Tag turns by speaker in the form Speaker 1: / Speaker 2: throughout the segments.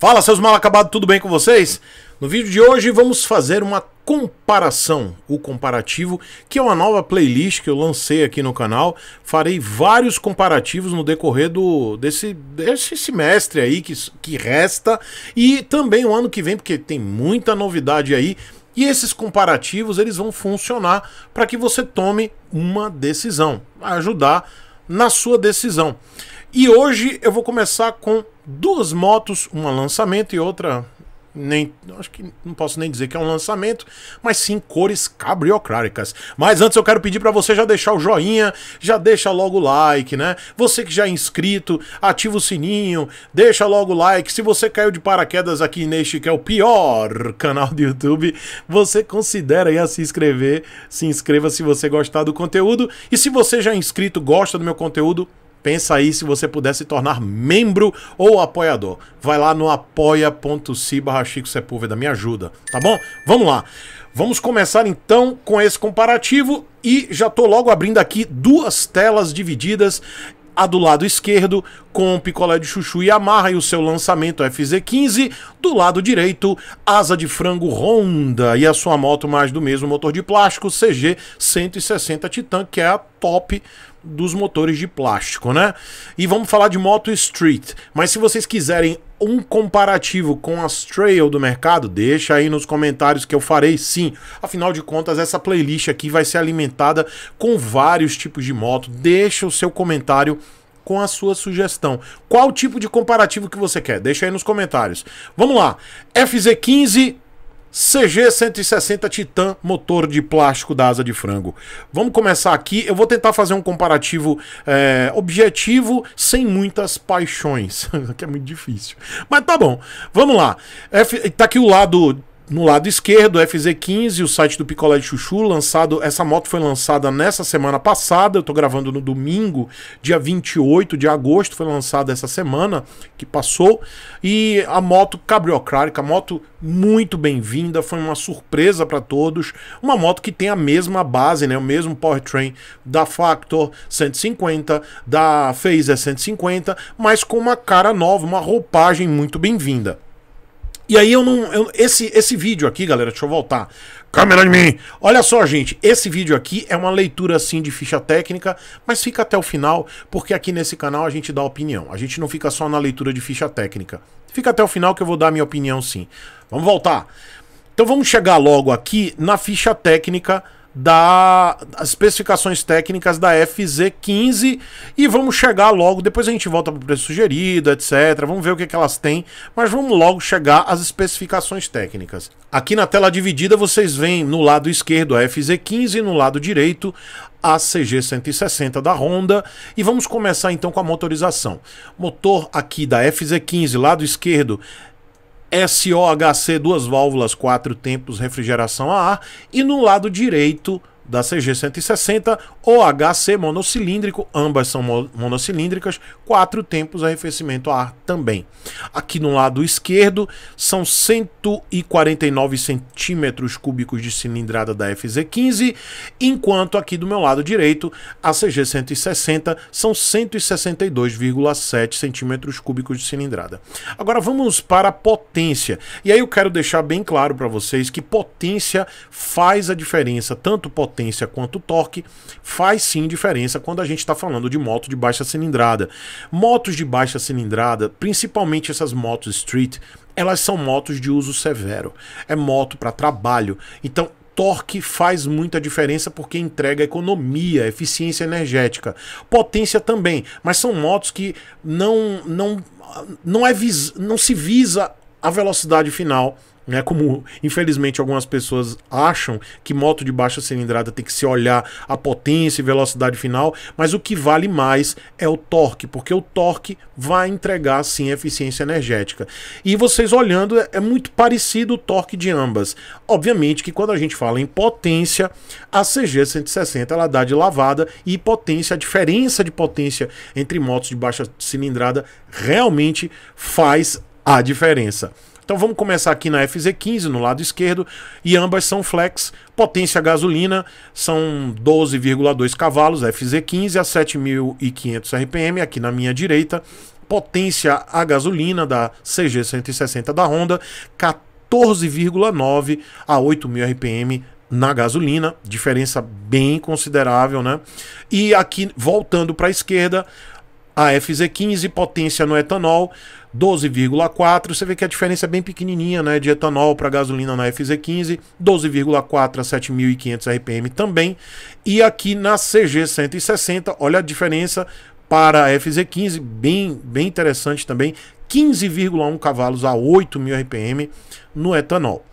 Speaker 1: Fala, seus mal acabados, tudo bem com vocês? No vídeo de hoje vamos fazer uma comparação, o comparativo, que é uma nova playlist que eu lancei aqui no canal. Farei vários comparativos no decorrer do, desse, desse semestre aí que, que resta e também o ano que vem, porque tem muita novidade aí. E esses comparativos eles vão funcionar para que você tome uma decisão, ajudar na sua decisão. E hoje eu vou começar com duas motos, uma lançamento e outra nem acho que não posso nem dizer que é um lançamento, mas sim cores cabriocráricas. Mas antes eu quero pedir para você já deixar o joinha, já deixa logo o like, né? Você que já é inscrito, ativa o sininho, deixa logo o like. Se você caiu de paraquedas aqui neste que é o pior canal do YouTube, você considera aí a se inscrever, se inscreva se você gostar do conteúdo. E se você já é inscrito, gosta do meu conteúdo, Pensa aí se você puder se tornar membro ou apoiador. Vai lá no apoia.se barra Chico Sepúlveda, me ajuda, tá bom? Vamos lá. Vamos começar então com esse comparativo e já tô logo abrindo aqui duas telas divididas a do lado esquerdo, com picolé de chuchu e amarra e o seu lançamento FZ15, do lado direito, asa de frango Honda e a sua moto mais do mesmo motor de plástico CG 160 Titan, que é a top dos motores de plástico, né? E vamos falar de moto street. Mas se vocês quiserem um comparativo com as trail do mercado, deixa aí nos comentários que eu farei sim. Afinal de contas, essa playlist aqui vai ser alimentada com vários tipos de moto. Deixa o seu comentário com a sua sugestão. Qual tipo de comparativo que você quer? Deixa aí nos comentários. Vamos lá. FZ15 CG160 Titan, motor de plástico da asa de frango. Vamos começar aqui. Eu vou tentar fazer um comparativo é, objetivo, sem muitas paixões, que é muito difícil. Mas tá bom, vamos lá. F, tá aqui o lado no lado esquerdo, FZ15, o site do Picolé de Chuchu, lançado, essa moto foi lançada nessa semana passada, eu tô gravando no domingo, dia 28 de agosto, foi lançada essa semana que passou, e a moto Cabriocrática, moto muito bem-vinda, foi uma surpresa para todos, uma moto que tem a mesma base, né, o mesmo powertrain da Factor 150, da Phaser 150, mas com uma cara nova, uma roupagem muito bem-vinda. E aí eu não. Eu, esse, esse vídeo aqui, galera, deixa eu voltar. Câmera de mim! Olha só, gente, esse vídeo aqui é uma leitura assim de ficha técnica, mas fica até o final, porque aqui nesse canal a gente dá opinião. A gente não fica só na leitura de ficha técnica. Fica até o final que eu vou dar a minha opinião sim. Vamos voltar. Então vamos chegar logo aqui na ficha técnica das especificações técnicas da FZ15 e vamos chegar logo, depois a gente volta para o preço sugerido, etc. Vamos ver o que, é que elas têm, mas vamos logo chegar às especificações técnicas. Aqui na tela dividida vocês veem no lado esquerdo a FZ15 e no lado direito a CG160 da Honda e vamos começar então com a motorização. Motor aqui da FZ15, lado esquerdo, SOHC, duas válvulas, quatro tempos, refrigeração a ar, e no lado direito da CG160 ou HC monocilíndrico, ambas são monocilíndricas, quatro tempos arrefecimento a ar também. Aqui no lado esquerdo são 149 centímetros cúbicos de cilindrada da FZ15, enquanto aqui do meu lado direito a CG160 são 162,7 centímetros cúbicos de cilindrada. Agora vamos para a potência, e aí eu quero deixar bem claro para vocês que potência faz a diferença, tanto potência potência quanto torque, faz sim diferença quando a gente está falando de moto de baixa cilindrada. Motos de baixa cilindrada, principalmente essas motos street, elas são motos de uso severo. É moto para trabalho. Então, torque faz muita diferença porque entrega economia, eficiência energética, potência também, mas são motos que não não não é vis, não se visa a velocidade final não é como, infelizmente, algumas pessoas acham que moto de baixa cilindrada tem que se olhar a potência e velocidade final, mas o que vale mais é o torque, porque o torque vai entregar sim eficiência energética. E vocês olhando, é, é muito parecido o torque de ambas. Obviamente que quando a gente fala em potência, a CG 160 ela dá de lavada e potência, a diferença de potência entre motos de baixa cilindrada realmente faz a diferença. Então vamos começar aqui na FZ15, no lado esquerdo, e ambas são flex, potência gasolina, são 12,2 cavalos, FZ15 a 7.500 RPM, aqui na minha direita, potência a gasolina da CG160 da Honda, 14,9 a 8.000 RPM na gasolina, diferença bem considerável, né? E aqui voltando para a esquerda, a FZ15, potência no etanol 12,4. Você vê que a diferença é bem pequenininha, né, de etanol para gasolina na FZ15, 12,4 a 7.500 RPM também. E aqui na CG160, olha a diferença para a FZ15, bem, bem interessante também, 15,1 cavalos a 8.000 RPM no etanol.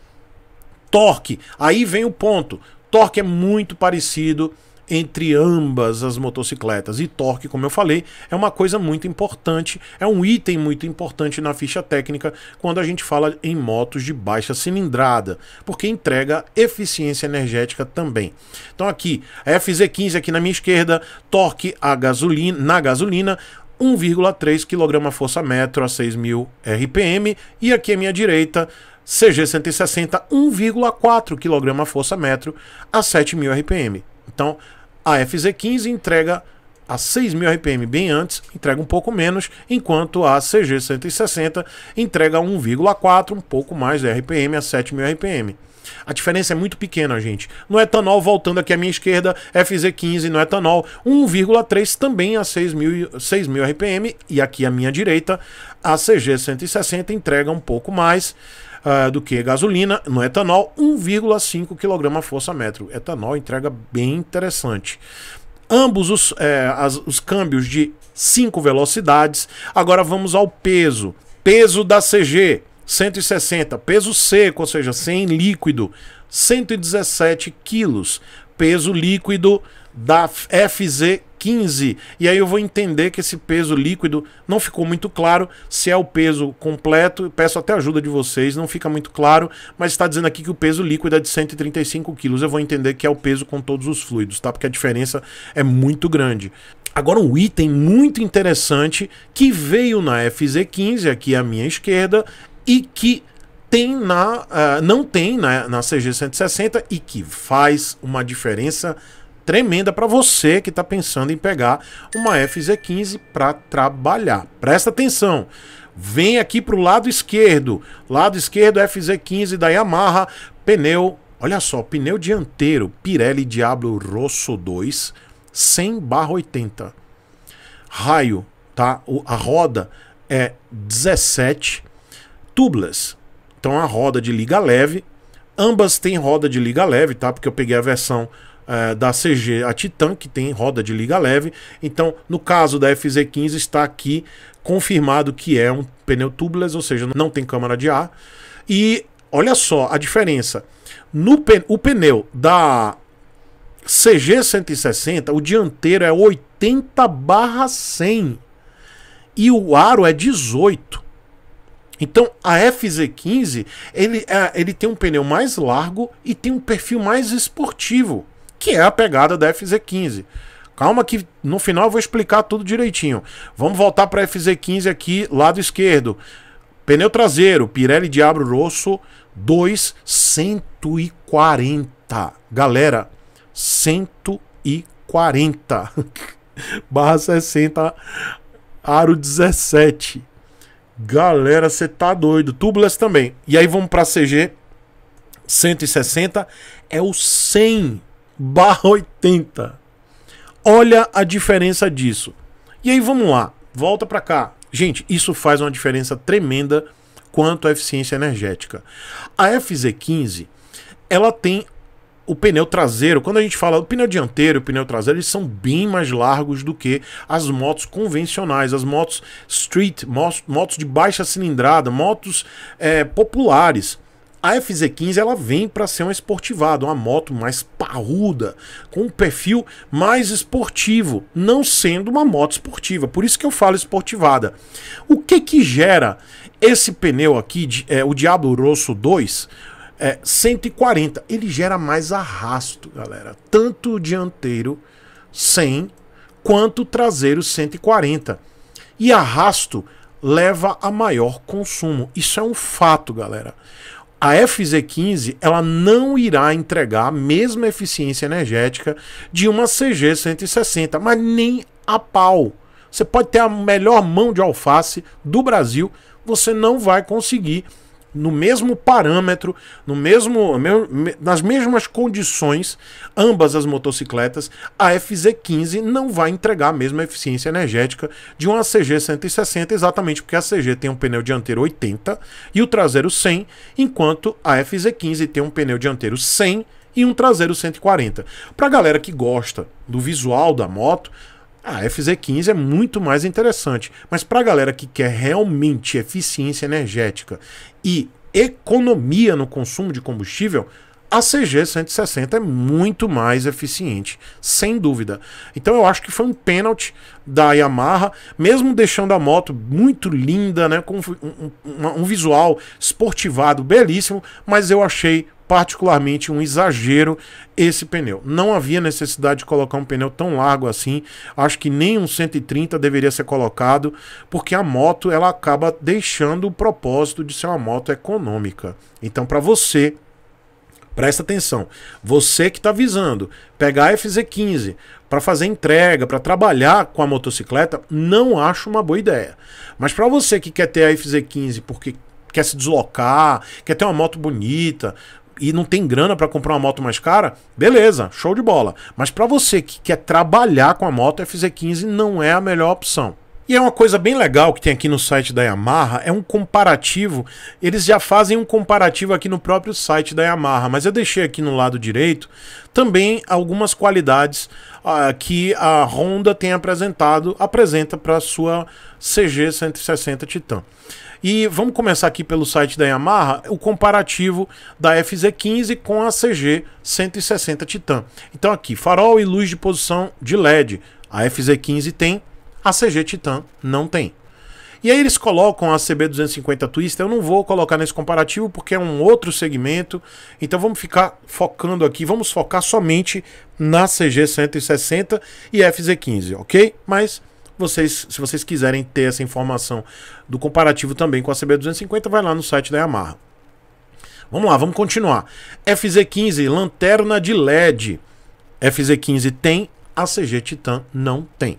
Speaker 1: Torque, aí vem o ponto. Torque é muito parecido entre ambas as motocicletas. E torque, como eu falei, é uma coisa muito importante, é um item muito importante na ficha técnica quando a gente fala em motos de baixa cilindrada, porque entrega eficiência energética também. Então aqui, FZ15 aqui na minha esquerda, torque a gasolina, na gasolina, 1,3 kgfm a 6.000 RPM e aqui à minha direita CG160 1,4 kgfm a 7.000 RPM. Então, a FZ15 entrega a 6.000 RPM bem antes, entrega um pouco menos, enquanto a CG160 entrega 1,4, um pouco mais RPM a 7.000 RPM. A diferença é muito pequena, gente. No é etanol, voltando aqui à minha esquerda, FZ15 no é etanol, 1,3 também a 6.000 RPM, e aqui à minha direita, a CG160 entrega um pouco mais, uh, do que gasolina. No etanol, 1,5 kg força metro. Etanol entrega bem interessante. Ambos os, é, as, os câmbios de 5 velocidades. Agora vamos ao peso. Peso da CG, 160. Peso seco, ou seja, sem líquido, 117 quilos. Peso líquido da FZ 15, e aí eu vou entender que esse peso líquido não ficou muito claro se é o peso completo. Peço até ajuda de vocês, não fica muito claro, mas está dizendo aqui que o peso líquido é de 135 quilos. Eu vou entender que é o peso com todos os fluidos, tá? Porque a diferença é muito grande. Agora, um item muito interessante que veio na FZ15, aqui à minha esquerda, e que tem na, uh, não tem na, na CG160 e que faz uma diferença tremenda para você que está pensando em pegar uma FZ15 para trabalhar. Presta atenção. Vem aqui para o lado esquerdo. Lado esquerdo FZ15 da Yamaha, pneu, olha só, pneu dianteiro Pirelli Diablo Rosso 2 100/80. Raio, tá? O, a roda é 17 tubeless. Então a roda de liga leve, ambas têm roda de liga leve, tá? Porque eu peguei a versão é, da CG a Titan, que tem roda de liga leve. Então, no caso da FZ15, está aqui confirmado que é um pneu tubeless, ou seja, não tem câmara de ar. E olha só a diferença. No o pneu da CG 160, o dianteiro é 80 barra 100 e o aro é 18. Então a FZ15 ele, é, ele tem um pneu mais largo e tem um perfil mais esportivo que é a pegada da FZ15. Calma que no final eu vou explicar tudo direitinho. Vamos voltar para a FZ15 aqui, lado esquerdo. Pneu traseiro, Pirelli Diablo Rosso 2, 140. Galera, 140 barra 60 aro 17. Galera, você tá doido. Tubeless também. E aí vamos para CG 160 é o 100 barra 80. Olha a diferença disso. E aí vamos lá, volta para cá. Gente, isso faz uma diferença tremenda quanto à eficiência energética. A FZ15, ela tem o pneu traseiro, quando a gente fala do pneu dianteiro, o pneu traseiro, eles são bem mais largos do que as motos convencionais, as motos street, motos, motos de baixa cilindrada, motos é, populares. A FZ15 ela vem para ser uma esportivada, uma moto mais parruda, com um perfil mais esportivo, não sendo uma moto esportiva. Por isso que eu falo esportivada. O que que gera esse pneu aqui, é, o Diablo Rosso 2? É, 140, ele gera mais arrasto, galera. Tanto o dianteiro 100 quanto o traseiro 140. E arrasto leva a maior consumo. Isso é um fato, galera a FZ15 ela não irá entregar a mesma eficiência energética de uma CG 160, mas nem a pau. Você pode ter a melhor mão de alface do Brasil, você não vai conseguir no mesmo parâmetro, no mesmo, nas mesmas condições, ambas as motocicletas, a FZ15 não vai entregar a mesma eficiência energética de uma CG 160, exatamente porque a CG tem um pneu dianteiro 80 e o traseiro 100, enquanto a FZ15 tem um pneu dianteiro 100 e um traseiro 140. Para a galera que gosta do visual da moto, a ah, FZ15 é muito mais interessante. Mas para a galera que quer realmente eficiência energética e economia no consumo de combustível, a CG 160 é muito mais eficiente, sem dúvida. Então eu acho que foi um pênalti da Yamaha, mesmo deixando a moto muito linda, né, com um, um, um visual esportivado belíssimo, mas eu achei particularmente um exagero esse pneu. Não havia necessidade de colocar um pneu tão largo assim. Acho que nem um 130 deveria ser colocado, porque a moto ela acaba deixando o propósito de ser uma moto econômica. Então, para você Presta atenção. Você que está visando pegar a FZ15 para fazer entrega, para trabalhar com a motocicleta, não acho uma boa ideia. Mas para você que quer ter a FZ15 porque quer se deslocar, quer ter uma moto bonita, e não tem grana para comprar uma moto mais cara, beleza, show de bola. Mas para você que quer trabalhar com a moto, a FZ15 não é a melhor opção. E é uma coisa bem legal que tem aqui no site da Yamaha, é um comparativo. Eles já fazem um comparativo aqui no próprio site da Yamaha, mas eu deixei aqui no lado direito também algumas qualidades uh, que a Honda tem apresentado, apresenta para sua CG 160 Titan. E vamos começar aqui pelo site da Yamaha, o comparativo da FZ15 com a CG 160 Titan. Então aqui, farol e luz de posição de LED. A FZ15 tem, a CG Titan não tem. E aí eles colocam a CB250 Twister, eu não vou colocar nesse comparativo porque é um outro segmento, então vamos ficar focando aqui, vamos focar somente na CG160 e FZ15, ok? Mas vocês, se vocês quiserem ter essa informação do comparativo também com a CB250, vai lá no site da Yamaha. Vamos lá, vamos continuar. FZ15, lanterna de LED. FZ15 tem, a CG Titan não tem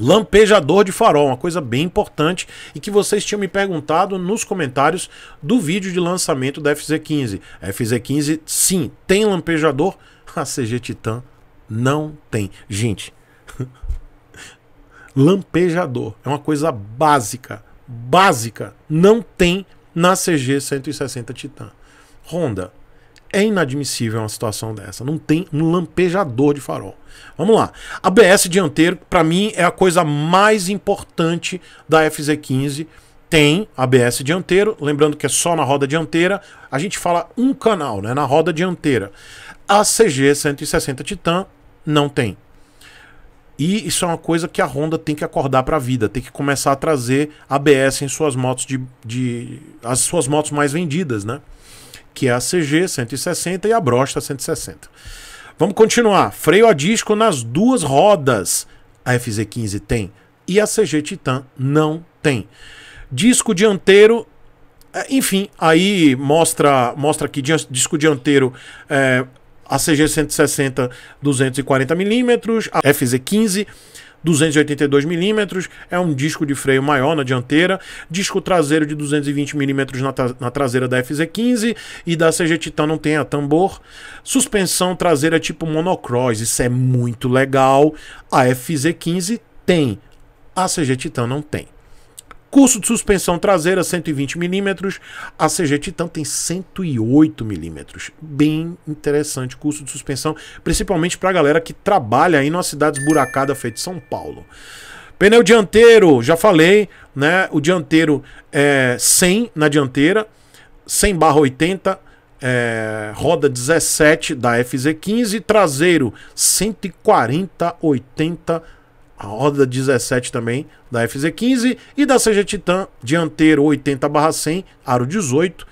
Speaker 1: lampejador de farol, uma coisa bem importante e que vocês tinham me perguntado nos comentários do vídeo de lançamento da FZ15. FZ15 sim, tem lampejador, a CG Titan não tem. Gente, lampejador. É uma coisa básica. Básica. Não tem na CG 160 Titan. Honda, é inadmissível uma situação dessa. Não tem um lampejador de farol. Vamos lá. ABS dianteiro, para mim, é a coisa mais importante da FZ15. Tem ABS dianteiro, lembrando que é só na roda dianteira. A gente fala um canal, né? Na roda dianteira. A CG 160 Titan não tem. E isso é uma coisa que a Honda tem que acordar para a vida, tem que começar a trazer ABS em suas motos de, de as suas motos mais vendidas, né? Que é a CG 160 e a Brosta 160. Vamos continuar. Freio a disco nas duas rodas. A FZ15 tem e a CG Titan não tem. Disco dianteiro é, enfim, aí mostra, mostra que disco dianteiro é, a CG 160 240mm, a FZ 15 282mm, é um disco de freio maior na dianteira, disco traseiro de 220mm na, tra na traseira da FZ15 e da CG Titan não tem a tambor, suspensão traseira é tipo monocross, isso é muito legal, a FZ15 tem, a CG Titan não tem. Curso de suspensão traseira 120 mm, a CG Titan tem 108 mm. Bem interessante curso de suspensão, principalmente para a galera que trabalha aí numa cidade esburacada feita São Paulo. Pneu dianteiro, já falei, né? O dianteiro é 100 na dianteira, 100 barra 80, é, roda 17 da FZ15, traseiro 140 80 a roda 17 também da FZ15 e da CG Titan, dianteiro 80/100, aro 18, uh,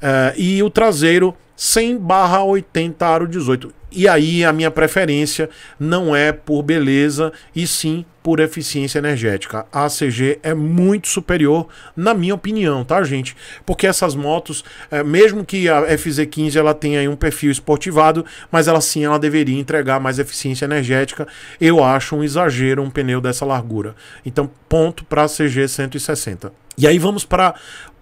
Speaker 1: eh, e o traseiro 100 barra 80 aro 18. E aí a minha preferência não é por beleza e sim por eficiência energética. A ACG é muito superior, na minha opinião, tá, gente? Porque essas motos, é, mesmo que a FZ15 ela tenha um perfil esportivado, mas ela sim ela deveria entregar mais eficiência energética. Eu acho um exagero um pneu dessa largura. Então, ponto para a CG 160. E aí vamos para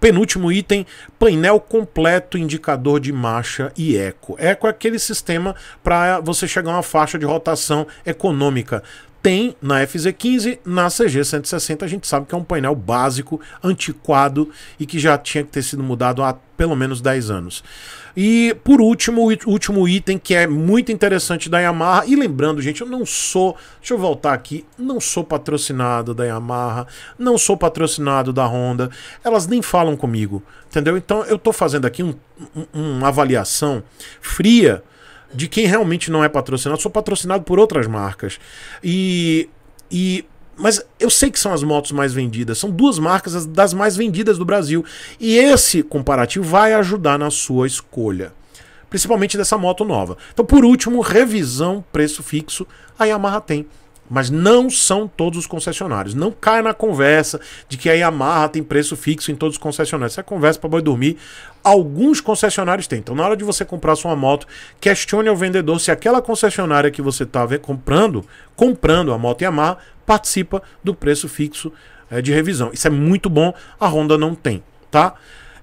Speaker 1: Penúltimo item, painel completo, indicador de marcha e eco. Eco é aquele sistema para você chegar a uma faixa de rotação econômica tem na FZ15, na CG160 a gente sabe que é um painel básico, antiquado e que já tinha que ter sido mudado há pelo menos 10 anos. E por último, o último item que é muito interessante da Yamaha, e lembrando, gente, eu não sou, deixa eu voltar aqui, não sou patrocinado da Yamaha, não sou patrocinado da Honda, elas nem falam comigo, entendeu? Então eu tô fazendo aqui um, um, uma avaliação fria de quem realmente não é patrocinado, sou patrocinado por outras marcas. E. e mas eu sei que são as motos mais vendidas, são duas marcas das mais vendidas do Brasil. E esse comparativo vai ajudar na sua escolha, principalmente dessa moto nova. Então, por último, revisão preço fixo, a Yamaha tem. Mas não são todos os concessionários. Não cai na conversa de que a Yamaha tem preço fixo em todos os concessionários. Essa é conversa para boi dormir. Alguns concessionários têm. Então, na hora de você comprar sua moto, questione ao vendedor se aquela concessionária que você está comprando, comprando a moto Yamaha, participa do preço fixo é, de revisão. Isso é muito bom. A Honda não tem, tá?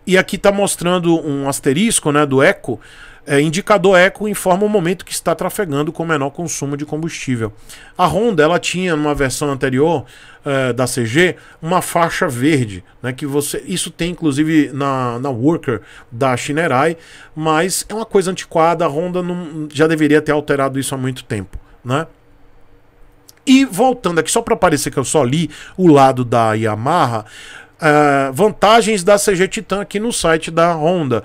Speaker 1: E aqui está mostrando um asterisco, né, do Eco. É, indicador eco informa o momento que está trafegando com menor consumo de combustível. A Honda ela tinha numa versão anterior é, da CG uma faixa verde, né, que você isso tem inclusive na, na Worker da Shinerai, mas é uma coisa antiquada. A Honda não, já deveria ter alterado isso há muito tempo, né? E voltando aqui, só para parecer que eu só li o lado da Yamaha, Uh, vantagens da CG Titan aqui no site da Honda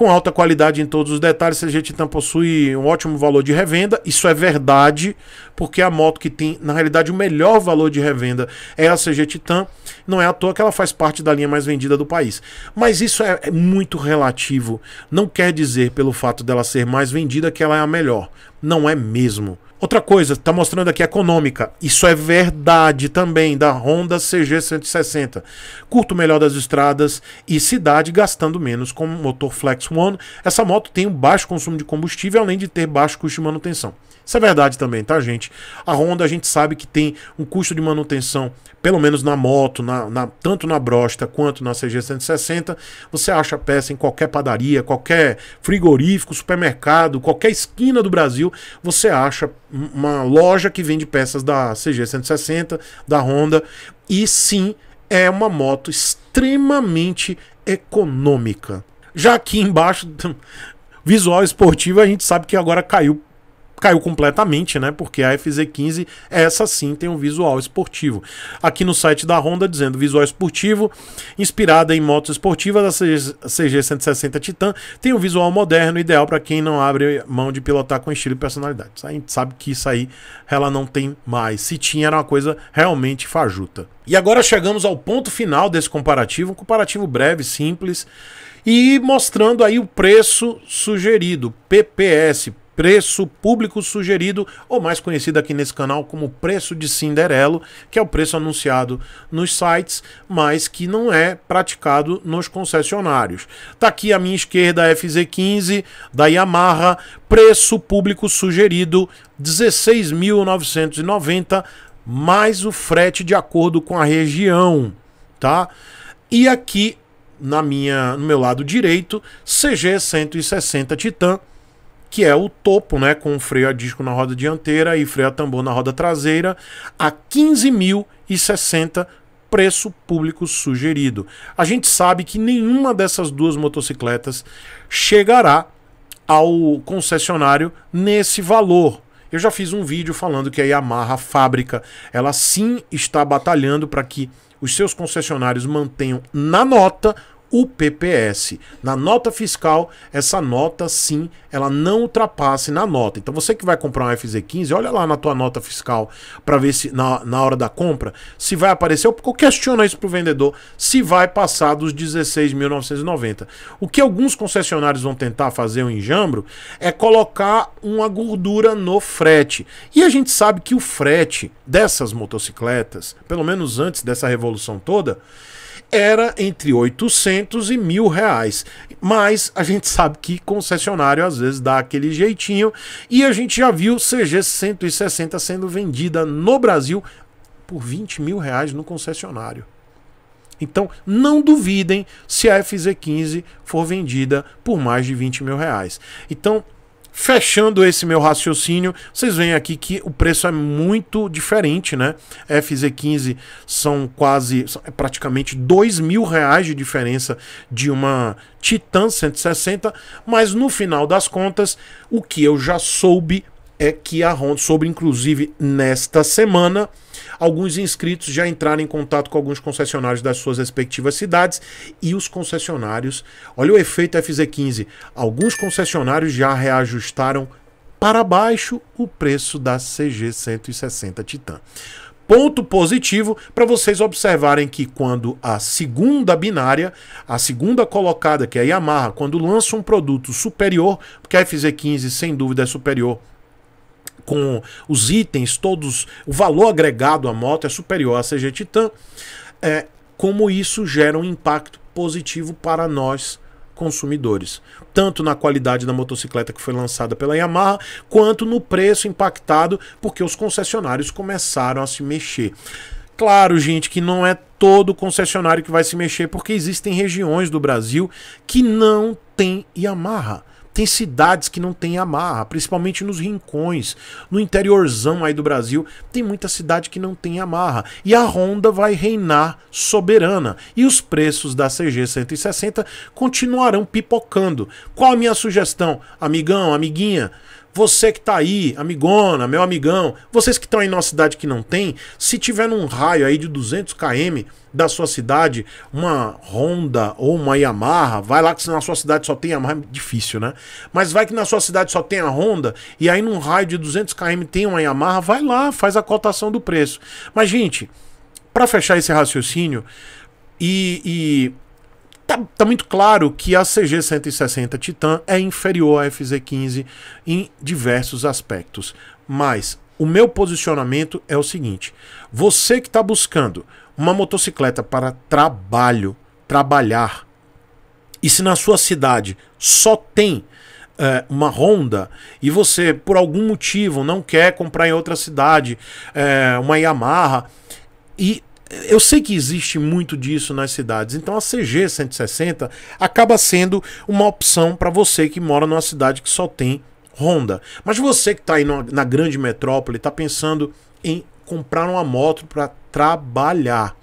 Speaker 1: com alta qualidade em todos os detalhes. A gente então possui um ótimo valor de revenda. Isso é verdade, porque a moto que tem, na realidade, o melhor valor de revenda é a CG Titan. Não é à toa que ela faz parte da linha mais vendida do país. Mas isso é, é muito relativo. Não quer dizer, pelo fato dela ser mais vendida, que ela é a melhor. Não é mesmo. Outra coisa, está mostrando aqui econômica. Isso é verdade também da Honda CG 160. Curto melhor das estradas e cidade gastando menos com motor Flex One. Essa moto tem um baixo consumo de combustível, além de ter baixo custo de manutenção. Isso é verdade também, tá, gente? A Honda a gente sabe que tem um custo de manutenção, pelo menos na moto, na, na tanto na Brosta quanto na CG160. Você acha peça em qualquer padaria, qualquer frigorífico, supermercado, qualquer esquina do Brasil. Você acha uma loja que vende peças da CG160, da Honda. E sim, é uma moto extremamente econômica. Já aqui embaixo, visual esportivo, a gente sabe que agora caiu caiu completamente, né? Porque a FZ15, essa sim, tem um visual esportivo. Aqui no site da Honda, dizendo visual esportivo, inspirada em motos esportivas, a CG 160 Titan tem um visual moderno, ideal para quem não abre mão de pilotar com estilo e personalidade. A gente sabe que isso aí ela não tem mais. Se tinha, era uma coisa realmente fajuta. E agora chegamos ao ponto final desse comparativo, um comparativo breve, simples, e mostrando aí o preço sugerido, PPS, preço público sugerido, ou mais conhecido aqui nesse canal como preço de Cinderelo, que é o preço anunciado nos sites, mas que não é praticado nos concessionários. Está aqui à minha esquerda a FZ15 da Yamaha, preço público sugerido 16.990 mais o frete de acordo com a região, tá? E aqui na minha, no meu lado direito, CG 160 Titan que é o topo, né, com freio a disco na roda dianteira e freio a tambor na roda traseira, a 15.060 preço público sugerido. A gente sabe que nenhuma dessas duas motocicletas chegará ao concessionário nesse valor. Eu já fiz um vídeo falando que a Yamaha a fábrica, ela sim está batalhando para que os seus concessionários mantenham na nota o PPS. Na nota fiscal, essa nota sim, ela não ultrapasse na nota. Então você que vai comprar um FZ15, olha lá na tua nota fiscal para ver se na, na hora da compra se vai aparecer. Eu, questiono isso pro vendedor se vai passar dos 16.990. O que alguns concessionários vão tentar fazer um enjambro é colocar uma gordura no frete. E a gente sabe que o frete dessas motocicletas, pelo menos antes dessa revolução toda, era entre 800 e mil reais. Mas a gente sabe que concessionário às vezes dá aquele jeitinho e a gente já viu CG 160 sendo vendida no Brasil por 20 mil reais no concessionário. Então, não duvidem se a FZ15 for vendida por mais de 20 mil reais. Então, Fechando esse meu raciocínio, vocês veem aqui que o preço é muito diferente, né? FZ15 são quase, é praticamente dois mil reais de diferença de uma Titan 160, mas no final das contas, o que eu já soube é que a Honda, soube, inclusive nesta semana, alguns inscritos já entraram em contato com alguns concessionários das suas respectivas cidades e os concessionários, olha o efeito FZ15, alguns concessionários já reajustaram para baixo o preço da CG 160 Titan. Ponto positivo para vocês observarem que quando a segunda binária, a segunda colocada, que é a Yamaha, quando lança um produto superior, porque a FZ15 sem dúvida é superior com os itens todos, o valor agregado à moto é superior à CG Titan, é, como isso gera um impacto positivo para nós consumidores, tanto na qualidade da motocicleta que foi lançada pela Yamaha, quanto no preço impactado, porque os concessionários começaram a se mexer. Claro, gente, que não é todo concessionário que vai se mexer, porque existem regiões do Brasil que não tem Yamaha. Tem cidades que não tem amarra, principalmente nos rincões, no interiorzão aí do Brasil, tem muita cidade que não tem amarra. E a Honda vai reinar soberana. E os preços da CG 160 continuarão pipocando. Qual a minha sugestão, amigão, amiguinha? Você que tá aí, amigona, meu amigão, vocês que estão aí numa cidade que não tem, se tiver num raio aí de 200 km da sua cidade, uma Honda ou uma Yamaha, vai lá que na sua cidade só tem Yamaha, difícil, né? Mas vai que na sua cidade só tem a Honda e aí num raio de 200 km tem uma Yamaha, vai lá, faz a cotação do preço. Mas gente, para fechar esse raciocínio e, e tá, tá muito claro que a CG-160 Titan é inferior à FZ-15 em diversos aspectos. Mas o meu posicionamento é o seguinte: você que está buscando uma motocicleta para trabalho, trabalhar, e se na sua cidade só tem é, uma Honda e você, por algum motivo, não quer comprar em outra cidade é, uma Yamaha e eu sei que existe muito disso nas cidades, então a CG 160 acaba sendo uma opção para você que mora numa cidade que só tem Honda. Mas você que está aí numa, na grande metrópole, está pensando em comprar uma moto para trabalhar.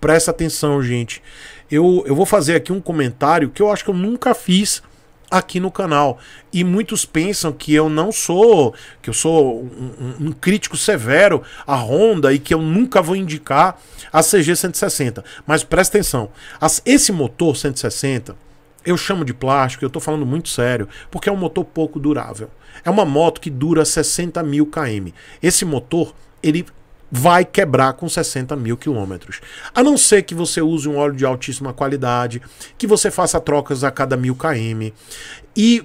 Speaker 1: Presta atenção, gente. Eu, eu vou fazer aqui um comentário que eu acho que eu nunca fiz aqui no canal. E muitos pensam que eu não sou, que eu sou um, um crítico severo à Honda e que eu nunca vou indicar a CG 160. Mas presta atenção, as, esse motor 160 eu chamo de plástico, eu estou falando muito sério, porque é um motor pouco durável. É uma moto que dura 60 mil km. Esse motor ele vai quebrar com 60 mil quilômetros. A não ser que você use um óleo de altíssima qualidade, que você faça trocas a cada mil km e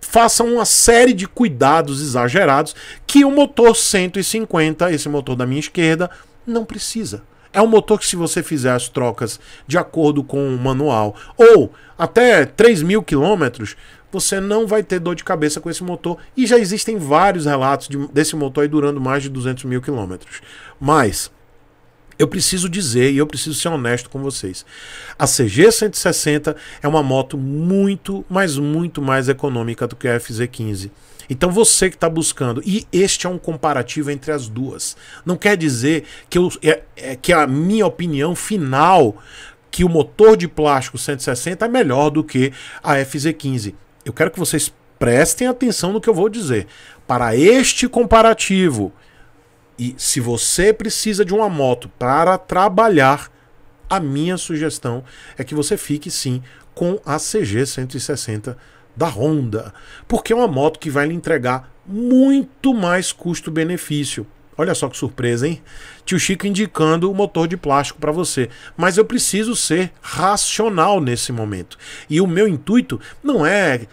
Speaker 1: faça uma série de cuidados exagerados que o motor 150, esse motor da minha esquerda, não precisa. É um motor que, se você fizer as trocas de acordo com o manual, ou até 3 mil quilômetros, você não vai ter dor de cabeça com esse motor. E já existem vários relatos de, desse motor durando mais de 200 mil quilômetros. Mas eu preciso dizer e eu preciso ser honesto com vocês. A CG 160 é uma moto muito, mas muito mais econômica do que a FZ15. Então você que está buscando, e este é um comparativo entre as duas. Não quer dizer que, eu, é, é, que a minha opinião final que o motor de plástico 160 é melhor do que a FZ15. Eu quero que vocês prestem atenção no que eu vou dizer. Para este comparativo, e se você precisa de uma moto para trabalhar, a minha sugestão é que você fique sim com a CG 160 da Honda, porque é uma moto que vai lhe entregar muito mais custo-benefício. Olha só que surpresa, hein? Tio Chico indicando o motor de plástico para você. Mas eu preciso ser racional nesse momento. E o meu intuito não é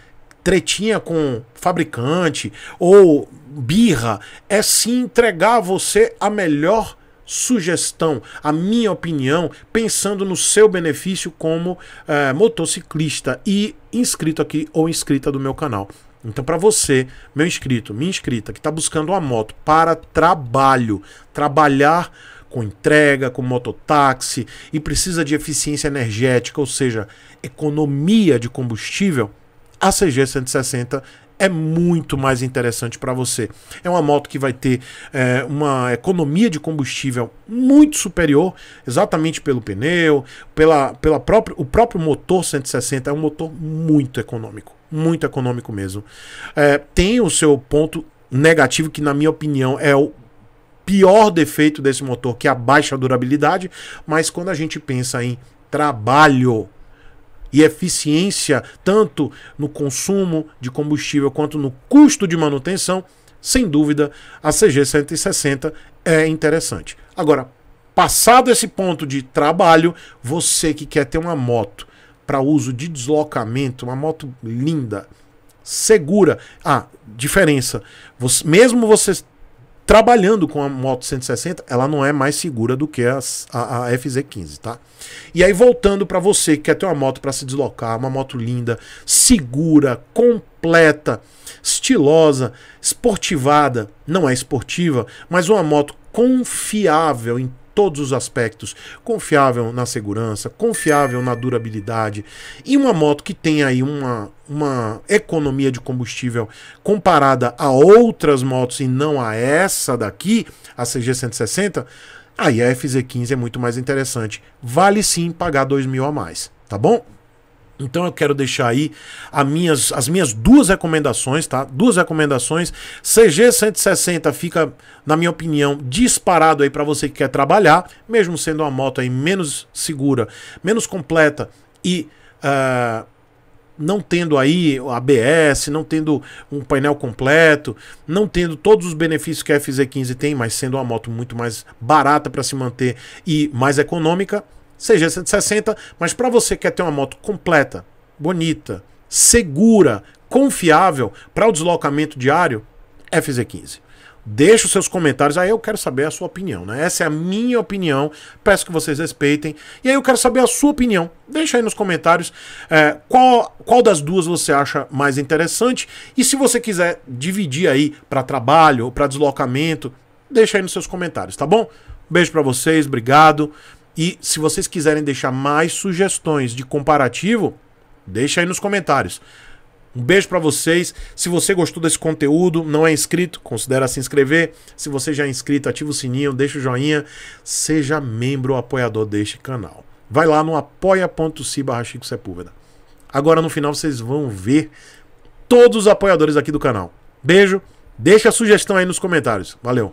Speaker 1: tretinha com fabricante ou birra, é se entregar a você a melhor sugestão, a minha opinião, pensando no seu benefício como é, motociclista e inscrito aqui ou inscrita do meu canal. Então, para você, meu inscrito, minha inscrita, que está buscando uma moto para trabalho, trabalhar com entrega, com mototáxi e precisa de eficiência energética, ou seja, economia de combustível, a CG 160 é muito mais interessante para você. É uma moto que vai ter é, uma economia de combustível muito superior, exatamente pelo pneu, pela, pela própria, o próprio motor 160 é um motor muito econômico, muito econômico mesmo. É, tem o seu ponto negativo que, na minha opinião, é o pior defeito desse motor, que é a baixa durabilidade, mas quando a gente pensa em trabalho e eficiência tanto no consumo de combustível quanto no custo de manutenção, sem dúvida a CG 160 é interessante. Agora, passado esse ponto de trabalho, você que quer ter uma moto para uso de deslocamento, uma moto linda, segura. Ah, diferença. Você, mesmo você Trabalhando com a moto 160, ela não é mais segura do que as, a, a FZ15, tá? E aí voltando para você que quer ter uma moto para se deslocar, uma moto linda, segura, completa, estilosa, esportivada, não é esportiva, mas uma moto confiável em todos os aspectos, confiável na segurança, confiável na durabilidade e uma moto que tem aí uma, uma economia de combustível comparada a outras motos e não a essa daqui, a CG 160, aí a FZ15 é muito mais interessante. Vale sim pagar 2 mil a mais, tá bom? Então eu quero deixar aí as minhas, as minhas duas recomendações, tá? Duas recomendações. CG 160 fica, na minha opinião, disparado aí para você que quer trabalhar, mesmo sendo uma moto aí menos segura, menos completa e uh, não tendo aí ABS, não tendo um painel completo, não tendo todos os benefícios que a FZ15 tem, mas sendo uma moto muito mais barata para se manter e mais econômica seja 160 mas para você que quer ter uma moto completa, bonita, segura, confiável para o deslocamento diário, FZ15. Deixe os seus comentários, aí eu quero saber a sua opinião, né? Essa é a minha opinião, peço que vocês respeitem. E aí eu quero saber a sua opinião. Deixa aí nos comentários é, qual, qual das duas você acha mais interessante. E se você quiser dividir aí para trabalho ou para deslocamento, deixa aí nos seus comentários, tá bom? Beijo para vocês, obrigado. E se vocês quiserem deixar mais sugestões de comparativo, deixa aí nos comentários. Um beijo para vocês. Se você gostou desse conteúdo, não é inscrito, considere se inscrever. Se você já é inscrito, ativa o sininho, deixa o joinha, seja membro ou apoiador deste canal. Vai lá no apoia.se Agora no final vocês vão ver todos os apoiadores aqui do canal. Beijo, deixa a sugestão aí nos comentários. Valeu!